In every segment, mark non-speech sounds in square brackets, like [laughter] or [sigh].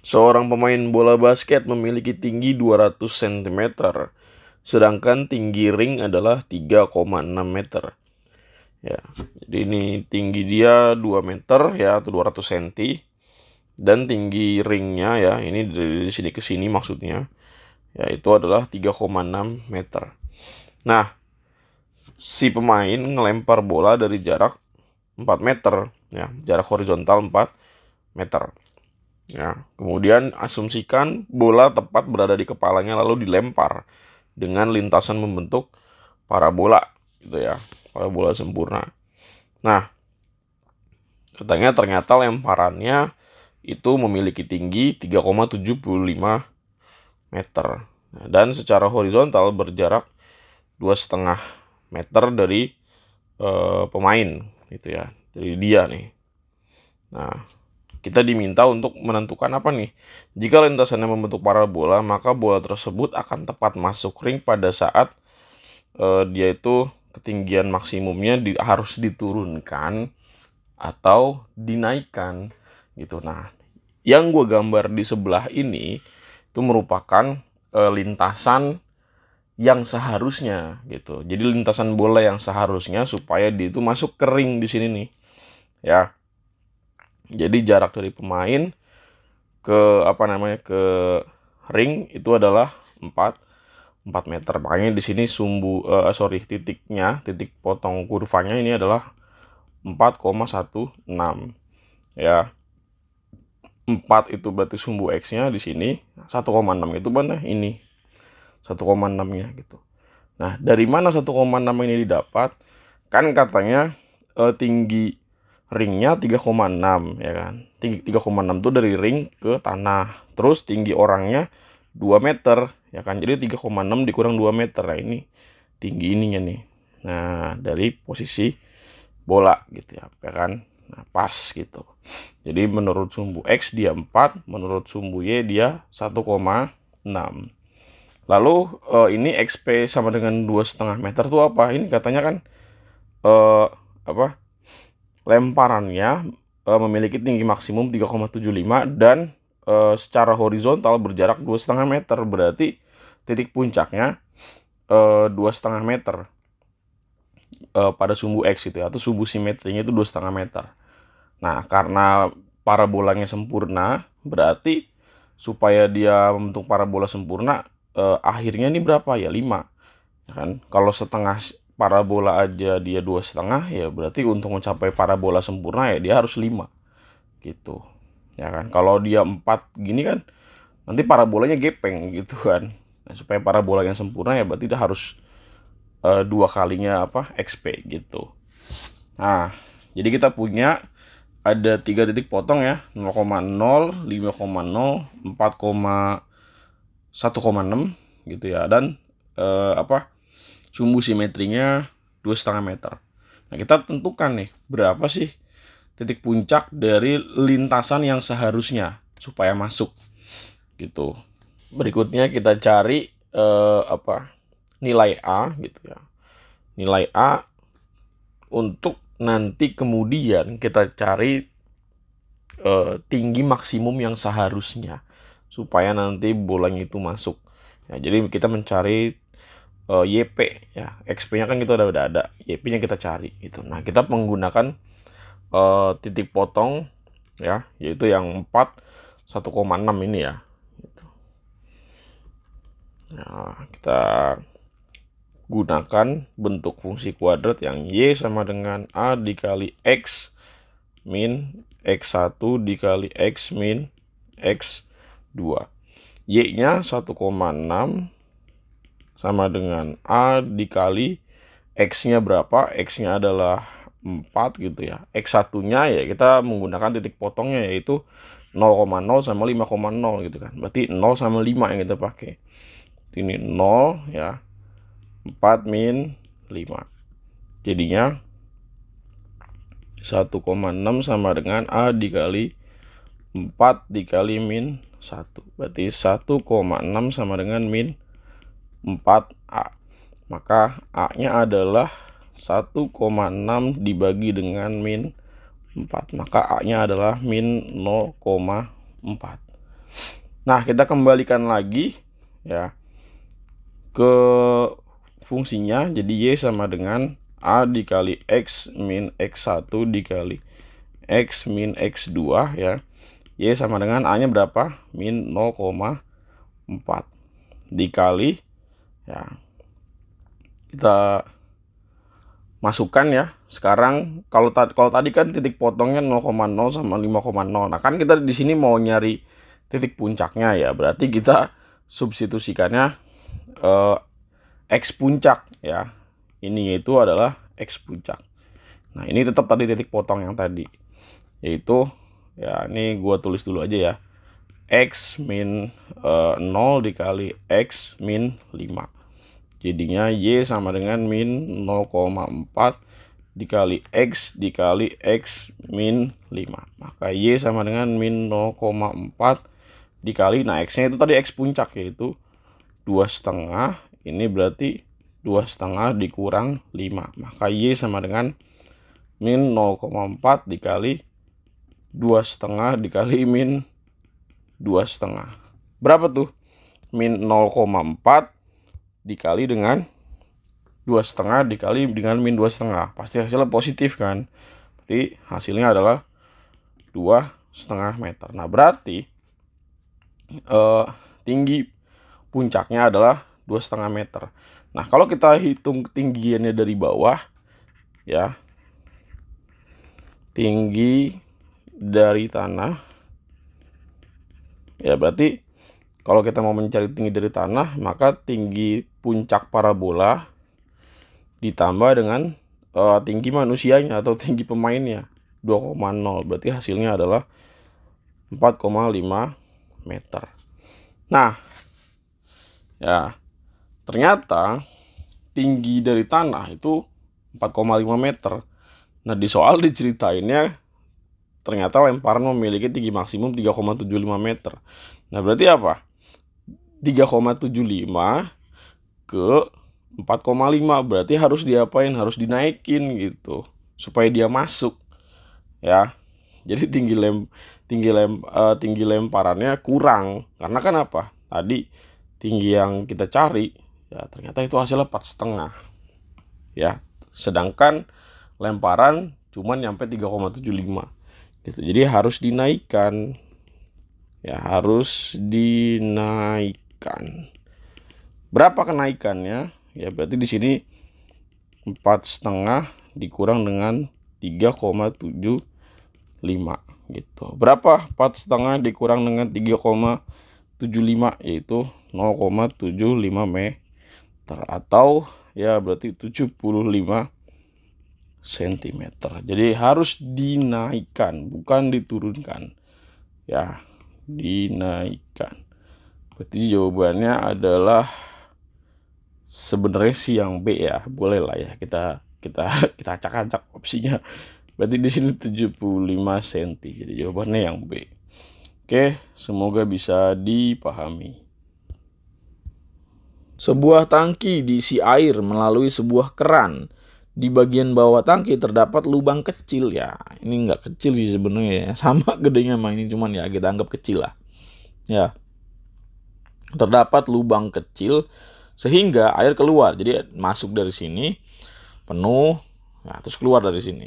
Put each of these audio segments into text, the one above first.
Seorang pemain bola basket memiliki tinggi 200 cm, sedangkan tinggi ring adalah 3,6 meter. Ya, jadi ini tinggi dia 2 meter ya atau 200 cm dan tinggi ringnya ya ini dari sini ke sini maksudnya ya itu adalah 3,6 meter. Nah, si pemain ngelempar bola dari jarak 4 meter ya, jarak horizontal 4 meter. Ya, kemudian asumsikan bola tepat berada di kepalanya lalu dilempar dengan lintasan membentuk parabola gitu ya, parabola sempurna. Nah, katanya ternyata lemparannya itu memiliki tinggi 3,75 meter nah, dan secara horizontal berjarak dua setengah meter dari e, pemain gitu ya dari dia nih nah kita diminta untuk menentukan apa nih? Jika lintasannya membentuk parabola, maka bola tersebut akan tepat masuk ring pada saat uh, dia itu ketinggian maksimumnya di, harus diturunkan atau dinaikkan gitu. Nah, yang gue gambar di sebelah ini itu merupakan uh, lintasan yang seharusnya gitu. Jadi lintasan bola yang seharusnya supaya dia itu masuk kering di sini nih. Ya. Jadi jarak dari pemain ke apa namanya ke ring itu adalah 4 4 meter. Makanya di sini sumbu uh, sorry titiknya, titik potong kurvanya ini adalah 4,16. Ya. 4 itu berarti sumbu X-nya di sini, 1,6 itu mana ini. 1,6-nya gitu. Nah, dari mana 1,6 ini didapat? Kan katanya uh, tinggi ringnya 3,6 ya kan 3,6 itu dari ring ke tanah terus tinggi orangnya 2 meter ya kan jadi 3,6 dikurang 2 meter nah ini tinggi ininya nih nah dari posisi bola gitu ya, ya kan nah pas gitu jadi menurut sumbu X dia 4 menurut sumbu Y dia 1,6 lalu eh, ini XP sama dengan dua setengah meter tuh apa ini katanya kan eh, apa lemparannya e, memiliki tinggi maksimum 3,75 dan e, secara horizontal berjarak 2,5 meter berarti titik puncaknya eh, dua setengah meter e, pada sumbu X itu ya, atau sumbu simetrinya itu 2,5 meter. Nah karena parabolanya sempurna berarti supaya dia membentuk parabola sempurna eh, akhirnya ini berapa ya 5 ya kan kalau setengah parabola aja dia dua setengah ya berarti untuk mencapai parabola sempurna ya dia harus 5 gitu ya kan kalau dia 4 gini kan nanti parabolanya gepeng gitu kan nah, supaya parabola yang sempurna ya berarti dia harus uh, dua kalinya apa XP gitu nah jadi kita punya ada tiga titik potong ya 0,0 5,0 4,1,6, gitu ya dan uh, apa sumbu simetrinya 2,5 meter. Nah, kita tentukan nih berapa sih titik puncak dari lintasan yang seharusnya supaya masuk gitu. Berikutnya kita cari eh, apa? nilai A gitu ya. Nilai A untuk nanti kemudian kita cari eh, tinggi maksimum yang seharusnya supaya nanti bolanya itu masuk. Ya, jadi kita mencari uh, eh, YP ya XP-nya kan kita udah udah ada YP-nya kita cari gitu nah kita menggunakan uh, titik potong ya yaitu yang 4 1,6 ini ya gitu. nah kita gunakan bentuk fungsi kuadrat yang Y sama dengan A dikali X min X1 dikali X min X2. Y-nya enam sama dengan A dikali X-nya berapa, X-nya adalah 4 gitu ya. X1-nya ya kita menggunakan titik potongnya yaitu 0,0 sama 5,0 gitu kan. Berarti 0 sama 5 yang kita pakai. Ini 0 ya. 4 min 5. Jadinya 1,6 sama dengan A dikali 4 dikali min 1. Berarti 1,6 sama dengan min 4A. Maka A-nya adalah 1,6 dibagi dengan min 4. Maka A-nya adalah min 0,4. Nah, kita kembalikan lagi ya ke fungsinya. Jadi Y sama dengan A dikali X min X1 dikali X min X2 ya. Y sama dengan A-nya berapa? Min 0,4 dikali ya kita masukkan ya sekarang kalau ta kalau tadi kan titik potongnya 0,0 sama 5,0 nah kan kita di sini mau nyari titik puncaknya ya berarti kita substitusikannya eh, x puncak ya ini yaitu adalah x puncak nah ini tetap tadi titik potong yang tadi yaitu ya ini gua tulis dulu aja ya X min e, eh, 0 dikali X min 5 jadinya Y sama dengan min 0,4 dikali X dikali X min 5 maka Y sama dengan min 0,4 dikali nah X nya itu tadi X puncak yaitu 2 setengah ini berarti 2 setengah dikurang 5 maka Y sama dengan min 0,4 dikali 2 setengah dikali min dua setengah. Berapa tuh? Min 0,4 dikali dengan dua setengah dikali dengan min dua setengah. Pasti hasilnya positif kan? Berarti hasilnya adalah dua setengah meter. Nah berarti eh, tinggi puncaknya adalah dua setengah meter. Nah kalau kita hitung ketinggiannya dari bawah, ya tinggi dari tanah Ya berarti kalau kita mau mencari tinggi dari tanah, maka tinggi puncak parabola ditambah dengan uh, tinggi manusianya atau tinggi pemainnya 2,0. Berarti hasilnya adalah 4,5 meter. Nah, ya ternyata tinggi dari tanah itu 4,5 meter. Nah di soal diceritainnya ternyata lemparan memiliki tinggi maksimum 3,75 meter. Nah, berarti apa? 3,75 ke 4,5 berarti harus diapain? Harus dinaikin gitu supaya dia masuk. Ya. Jadi tinggi lem tinggi lem uh, tinggi lemparannya kurang. Karena kan apa? Tadi tinggi yang kita cari ya ternyata itu hasilnya empat setengah ya sedangkan lemparan cuman nyampe 3,75 Gitu. Jadi harus dinaikkan. Ya, harus dinaikkan. Berapa kenaikannya? Ya, berarti di sini empat setengah dikurang dengan 3,75 gitu. Berapa empat setengah dikurang dengan 3,75 yaitu 0,75 meter atau ya berarti 75 cm. Jadi harus dinaikkan, bukan diturunkan. Ya, dinaikkan. Berarti jawabannya adalah sebenarnya sih yang B ya. Boleh lah ya kita kita [laughs] kita acak-acak opsinya. Berarti di sini 75 cm. Jadi jawabannya yang B. Oke, semoga bisa dipahami. Sebuah tangki diisi air melalui sebuah keran di bagian bawah tangki terdapat lubang kecil ya. Ini nggak kecil sih sebenarnya ya. [laughs] Sama gedenya mah ini cuman ya kita anggap kecil lah. Ya. Terdapat lubang kecil sehingga air keluar. Jadi masuk dari sini penuh, nah, terus keluar dari sini.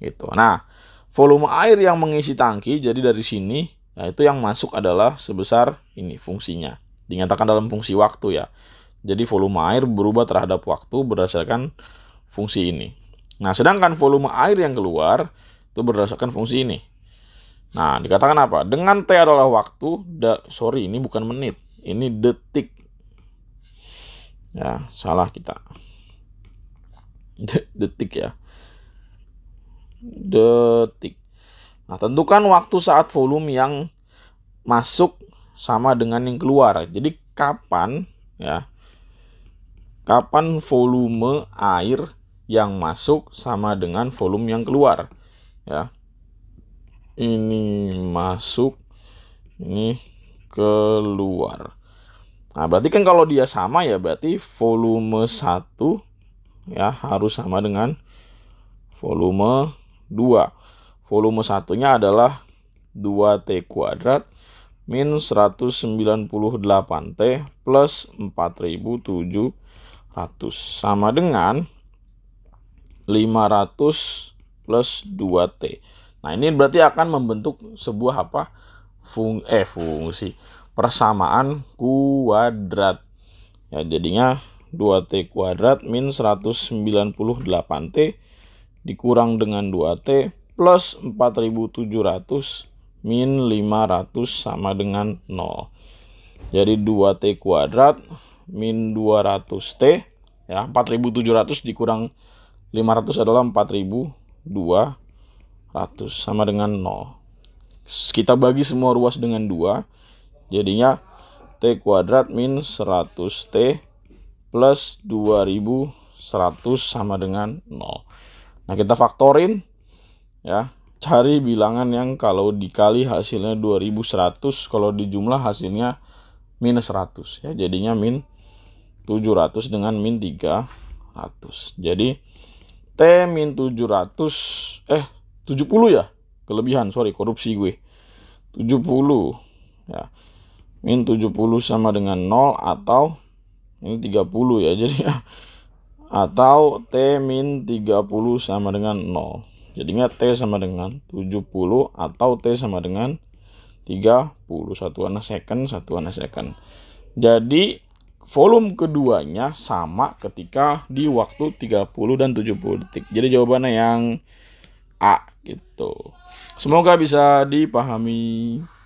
Gitu. Nah, volume air yang mengisi tangki jadi dari sini nah itu yang masuk adalah sebesar ini fungsinya. Dinyatakan dalam fungsi waktu ya. Jadi volume air berubah terhadap waktu berdasarkan fungsi ini. Nah, sedangkan volume air yang keluar itu berdasarkan fungsi ini. Nah, dikatakan apa? Dengan T adalah waktu, da, sorry ini bukan menit, ini detik. Ya, salah kita. detik ya. Detik. Nah, tentukan waktu saat volume yang masuk sama dengan yang keluar. Jadi kapan ya? Kapan volume air yang masuk sama dengan volume yang keluar ya ini masuk ini keluar nah berarti kan kalau dia sama ya berarti volume satu ya harus sama dengan volume 2 volume satunya adalah 2T kuadrat min 198T plus 4700 sama dengan 500 plus 2T. Nah, ini berarti akan membentuk sebuah apa? Fung eh fungsi persamaan kuadrat. Ya, jadinya 2T kuadrat min 198T dikurang dengan 2T plus 4700 min 500 sama dengan 0. Jadi 2T kuadrat min 200T ya 4700 dikurang 500 adalah 4200 sama dengan 0. Kita bagi semua ruas dengan 2. Jadinya T kuadrat min 100T plus 2100 sama dengan 0. Nah, kita faktorin ya. Cari bilangan yang kalau dikali hasilnya 2100, kalau dijumlah hasilnya minus 100 ya. Jadinya min 700 dengan min 300. Jadi T min 700 eh 70 ya kelebihan sorry korupsi gue 70 ya min 70 sama dengan 0 atau ini 30 ya [laughs] jadi ya. atau T min 30 sama dengan 0 jadinya T sama dengan 70 atau T sama dengan 30 satuan second satuan second jadi volume keduanya sama ketika di waktu 30 dan 70 detik. Jadi jawabannya yang A gitu. Semoga bisa dipahami.